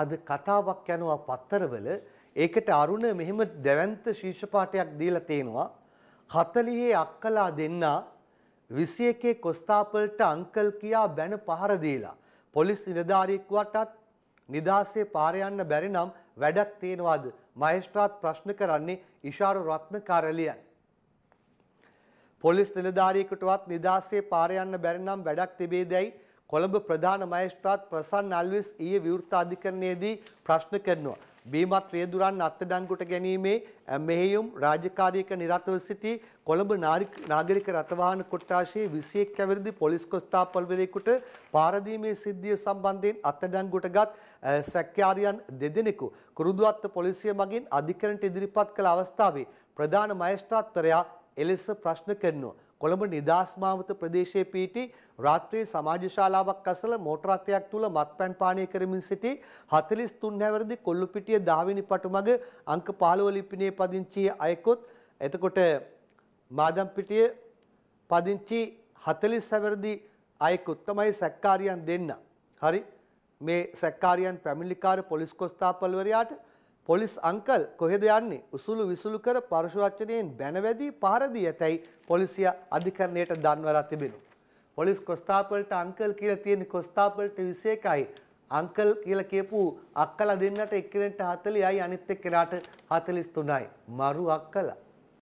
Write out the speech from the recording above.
අද කතාවක් යනවා පත්තරවල ඒකට අරුණ මෙහෙම දැවැන්ත ශීර්ෂපාඨයක් දීලා තේනවා 40 අක්කලා දෙන්නා 21 කොස්තාපල්ට අංකල් කියා බැන පහර දීලා පොලිස් නිලධාරියෙක් වටත් නිදාසේ පාර යන්න බැරි නම් වැඩක් තියනවාද මහේස්ත්‍රාත් ප්‍රශ්න කරන්නේ ඉෂාර රත්නකරලියන් පොලිස් නිලධාරියෙකුටවත් නිදාසේ පාර යන්න බැරි නම් වැඩක් තිබේදයි කොළඹ ප්‍රධාන මහේස්ත්‍රාත් ප්‍රසන්න අල්විස් ඊයේ විවෘත අධිකරණයේදී ප්‍රශ්න කරනවා. බීමත් රියදුරන් අත්අඩංගුවට ගැනීමේ මෙහෙයුම් රාජකාරියක නිරතව සිටි කොළඹ නාගරික රථවාහන කොට්ටාශයේ 21 කැවිරිදි පොලිස් කොස්තාපල්වරයෙකුට පාරදීමේ සිද්ධිය සම්බන්ධයෙන් අත්අඩංගුවටගත් සැක්කාරියන් දෙදෙනෙකු කුරුදුවත්ත පොලිසිය මගින් අධිකරණයට ඉදිරිපත් කළ අවස්ථාවේ ප්‍රධාන මහේස්ත්‍රාත්වරයා එලෙස ප්‍රශ්න කරනවා. කොළඹ නිදහස් මාවත ප්‍රදේශයේ පිහිටි රාත්‍රියේ සමාජ ශාලාවක් අසල මෝටර රථයක් තුල මත්පැන් පානය කරමින් සිටි 43 හැවිරිදි කොල්ලුපිටිය 10 වෙනි පටුමග අංක 15 ලිපිණේ පදිංචි අයකොත් එතකොට මාදම්පිටිය පදිංචි 40 හැවිරිදි අයකොත් තමයි සැක්කාරියන් දෙන්න. හරි මේ සැක්කාරියන් පැමිණිලිකාර පොලිස් කොස්තාපල්වරයාට පොලිස් අංකල් කොහෙද යන්නේ උසුළු විසුළු කර පරුෂවචනයෙන් බැනවැදී පහර දී ඇතැයි පොලිසිය අධිකරණයට දන්වලා තිබෙනු. පොලිස් කොස්තාපල්ට අංකල් කියලා තියෙන කොස්තාපල්ට 21යි අංකල් කියලා කියපු අක්කලා දෙන්නට එක්කෙනෙක්ට 40යි අනිත් එක්කෙනාට 43යි මරු අක්කලා